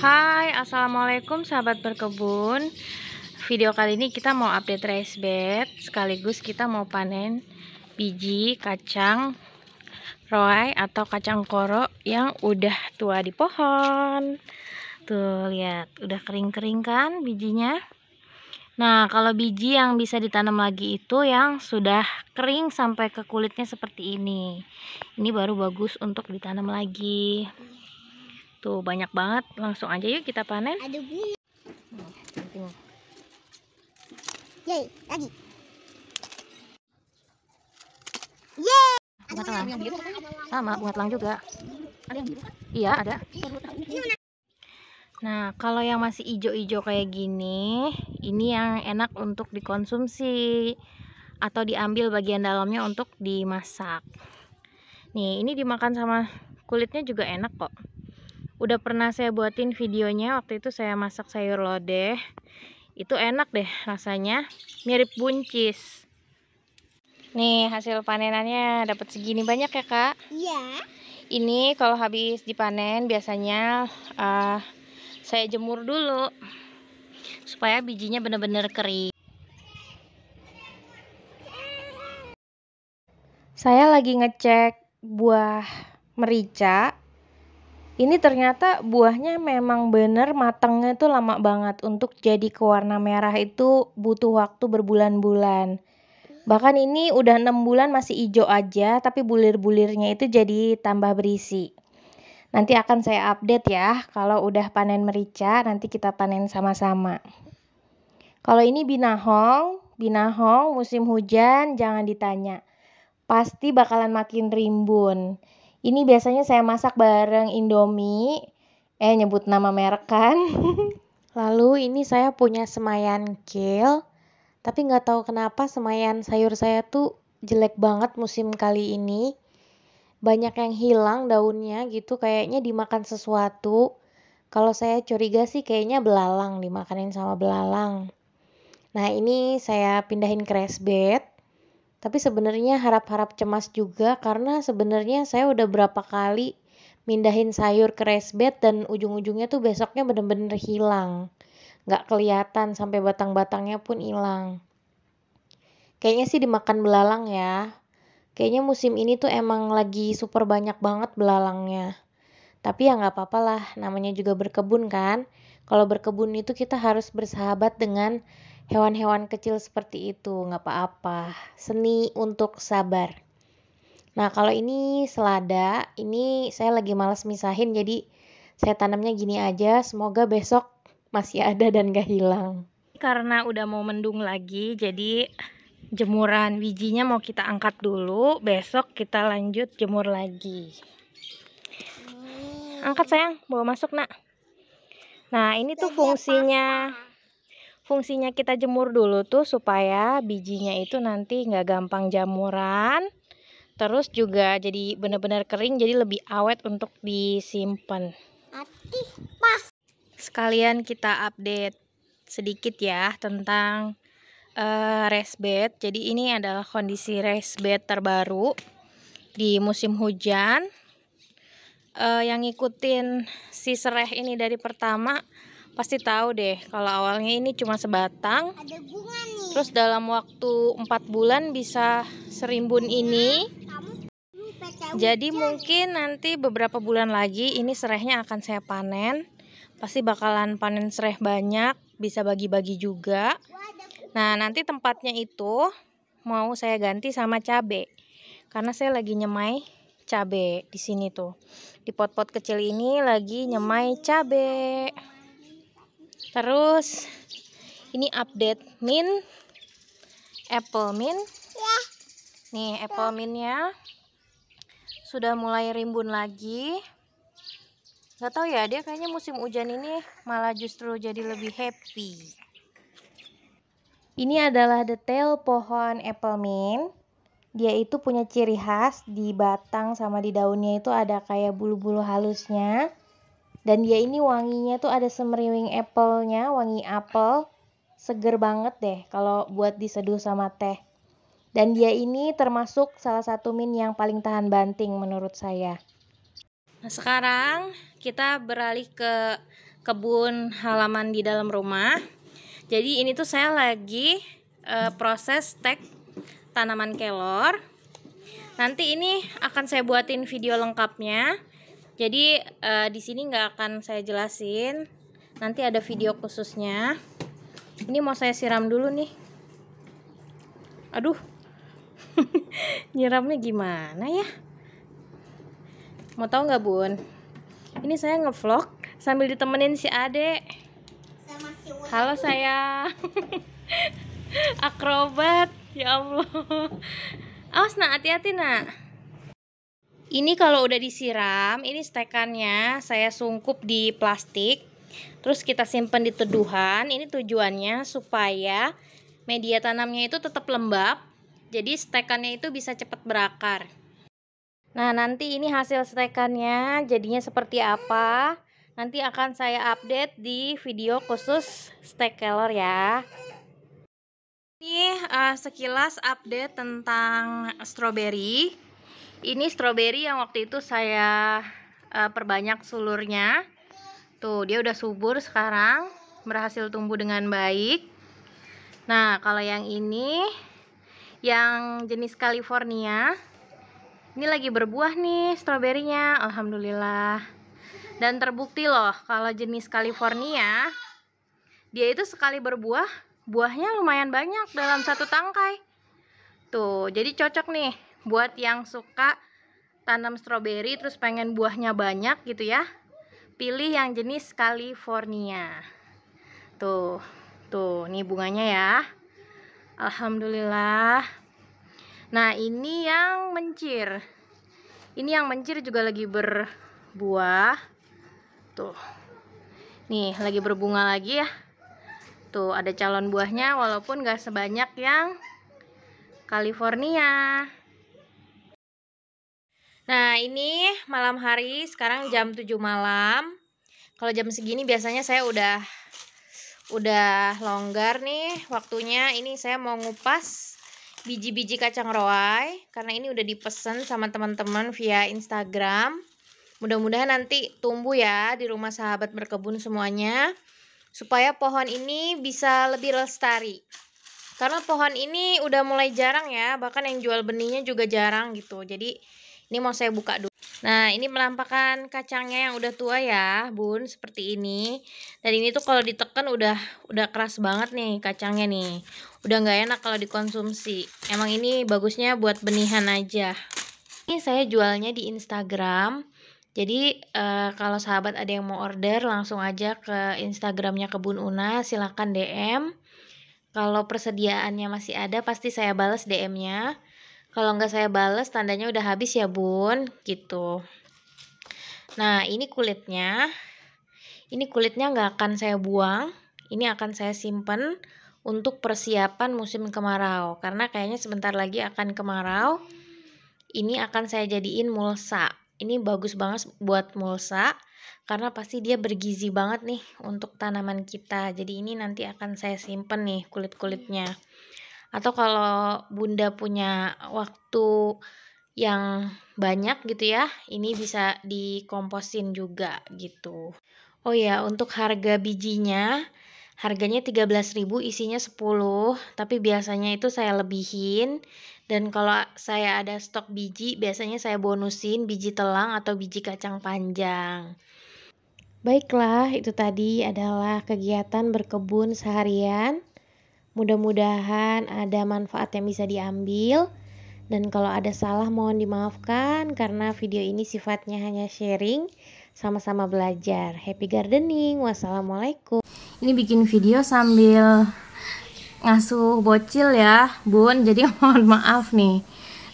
Hai, assalamualaikum sahabat berkebun video kali ini kita mau update rice bed sekaligus kita mau panen biji kacang roy atau kacang koro yang udah tua di pohon tuh lihat udah kering-kering kan bijinya nah kalau biji yang bisa ditanam lagi itu yang sudah kering sampai ke kulitnya seperti ini ini baru bagus untuk ditanam lagi tuh banyak banget langsung aja yuk kita panen Aduh, Yeay, lagi. Yeay. buat lang Sama bunga telang juga. Kan? Iya, ada. Nah, kalau yang masih ijo-ijo kayak gini, ini yang enak untuk dikonsumsi atau diambil bagian dalamnya untuk dimasak. Nih, ini dimakan sama kulitnya juga enak kok. Udah pernah saya buatin videonya, waktu itu saya masak sayur lodeh itu enak deh rasanya mirip buncis nih hasil panenannya dapat segini banyak ya kak iya ini kalau habis dipanen biasanya uh, saya jemur dulu supaya bijinya benar-benar kering saya lagi ngecek buah merica ini ternyata buahnya memang bener matangnya itu lama banget untuk jadi ke warna merah itu butuh waktu berbulan-bulan bahkan ini udah enam bulan masih hijau aja tapi bulir-bulirnya itu jadi tambah berisi nanti akan saya update ya kalau udah panen merica nanti kita panen sama-sama kalau ini binahong binahong musim hujan jangan ditanya pasti bakalan makin rimbun ini biasanya saya masak bareng Indomie. Eh, nyebut nama merek kan? Lalu ini saya punya semayan kale, tapi nggak tahu kenapa semayan sayur saya tuh jelek banget musim kali ini. Banyak yang hilang daunnya gitu, kayaknya dimakan sesuatu. Kalau saya curiga sih kayaknya belalang, dimakanin sama belalang. Nah ini saya pindahin ke bed. Tapi sebenarnya harap-harap cemas juga karena sebenarnya saya udah berapa kali mindahin sayur ke rice bed dan ujung-ujungnya tuh besoknya bener-bener hilang. Nggak kelihatan sampai batang-batangnya pun hilang. Kayaknya sih dimakan belalang ya. Kayaknya musim ini tuh emang lagi super banyak banget belalangnya. Tapi ya nggak apa-apa lah, namanya juga berkebun kan. Kalau berkebun itu kita harus bersahabat dengan hewan-hewan kecil seperti itu, nggak apa-apa. Seni untuk sabar. Nah, kalau ini selada, ini saya lagi males misahin, jadi saya tanamnya gini aja, semoga besok masih ada dan gak hilang. Karena udah mau mendung lagi, jadi jemuran bijinya mau kita angkat dulu, besok kita lanjut jemur lagi. Angkat sayang, bawa masuk nak. Nah, ini tuh fungsinya fungsinya kita jemur dulu tuh supaya bijinya itu nanti nggak gampang jamuran terus juga jadi benar-benar kering jadi lebih awet untuk disimpan pas. sekalian kita update sedikit ya tentang uh, bed jadi ini adalah kondisi rest bed terbaru di musim hujan uh, yang ngikutin si sereh ini dari pertama pasti tahu deh kalau awalnya ini cuma sebatang. Terus dalam waktu empat bulan bisa serimbun ini. Jadi mungkin nanti beberapa bulan lagi ini serehnya akan saya panen. Pasti bakalan panen sereh banyak, bisa bagi-bagi juga. Nah, nanti tempatnya itu mau saya ganti sama cabe. Karena saya lagi nyemai cabe di sini tuh. Di pot-pot kecil ini lagi nyemai cabe terus ini update min apple min ya. nih apple minnya sudah mulai rimbun lagi Gak tau ya dia kayaknya musim hujan ini malah justru jadi lebih happy ini adalah detail pohon apple mint dia itu punya ciri khas di batang sama di daunnya itu ada kayak bulu-bulu halusnya dan dia ini wanginya tuh ada semeriwing apelnya wangi apel seger banget deh kalau buat diseduh sama teh dan dia ini termasuk salah satu min yang paling tahan banting menurut saya nah sekarang kita beralih ke kebun halaman di dalam rumah jadi ini tuh saya lagi e, proses tek tanaman kelor nanti ini akan saya buatin video lengkapnya jadi uh, di sini nggak akan saya jelasin. Nanti ada video khususnya. Ini mau saya siram dulu nih. Aduh. Nyiramnya gimana ya? Mau tahu nggak bun? Ini saya ngevlog sambil ditemenin si Ade. Halo saya. Akrobat, ya Allah. Awas nak, hati-hati nak. Ini kalau udah disiram, ini stekannya saya sungkup di plastik. Terus kita simpan di teduhan. Ini tujuannya supaya media tanamnya itu tetap lembab. Jadi stekannya itu bisa cepat berakar. Nah, nanti ini hasil stekannya jadinya seperti apa? Nanti akan saya update di video khusus stek kelor ya. Ini uh, sekilas update tentang strawberry ini stroberi yang waktu itu saya uh, perbanyak sulurnya tuh dia udah subur sekarang berhasil tumbuh dengan baik nah kalau yang ini yang jenis California ini lagi berbuah nih stroberinya Alhamdulillah dan terbukti loh kalau jenis California dia itu sekali berbuah buahnya lumayan banyak dalam satu tangkai tuh jadi cocok nih buat yang suka tanam stroberi terus pengen buahnya banyak gitu ya pilih yang jenis California tuh tuh nih bunganya ya Alhamdulillah nah ini yang mencir ini yang mencir juga lagi berbuah tuh nih lagi berbunga lagi ya tuh ada calon buahnya walaupun gak sebanyak yang California Nah, ini malam hari, sekarang jam 7 malam. Kalau jam segini biasanya saya udah udah longgar nih waktunya. Ini saya mau ngupas biji-biji kacang roai karena ini udah dipesan sama teman-teman via Instagram. Mudah-mudahan nanti tumbuh ya di rumah sahabat berkebun semuanya supaya pohon ini bisa lebih lestari. Karena pohon ini udah mulai jarang ya, bahkan yang jual benihnya juga jarang gitu. Jadi ini mau saya buka dulu. Nah, ini melampakkan kacangnya yang udah tua ya, Bun, seperti ini. Dan ini tuh kalau ditekan udah udah keras banget nih kacangnya nih. Udah nggak enak kalau dikonsumsi. Emang ini bagusnya buat benihan aja. Ini saya jualnya di Instagram. Jadi uh, kalau sahabat ada yang mau order langsung aja ke Instagramnya Kebun Una silahkan DM. Kalau persediaannya masih ada pasti saya balas DM-nya. Kalau nggak saya bales, tandanya udah habis ya bun, gitu. Nah, ini kulitnya. Ini kulitnya nggak akan saya buang, ini akan saya simpen untuk persiapan musim kemarau. Karena kayaknya sebentar lagi akan kemarau, ini akan saya jadiin mulsa. Ini bagus banget buat mulsa, karena pasti dia bergizi banget nih untuk tanaman kita. Jadi ini nanti akan saya simpen nih kulit-kulitnya atau kalau Bunda punya waktu yang banyak gitu ya, ini bisa dikomposin juga gitu. Oh ya, untuk harga bijinya harganya 13.000 isinya 10, tapi biasanya itu saya lebihin dan kalau saya ada stok biji biasanya saya bonusin biji telang atau biji kacang panjang. Baiklah, itu tadi adalah kegiatan berkebun seharian. Mudah-mudahan ada manfaat yang bisa diambil. Dan kalau ada salah mohon dimaafkan karena video ini sifatnya hanya sharing, sama-sama belajar. Happy gardening. Wassalamualaikum. Ini bikin video sambil ngasuh bocil ya, Bun. Jadi mohon maaf nih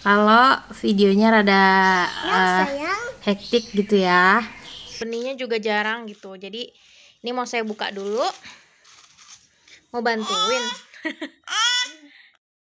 kalau videonya rada ya, uh, hektik gitu ya. Benihnya juga jarang gitu. Jadi ini mau saya buka dulu mau bantuin ah, ah,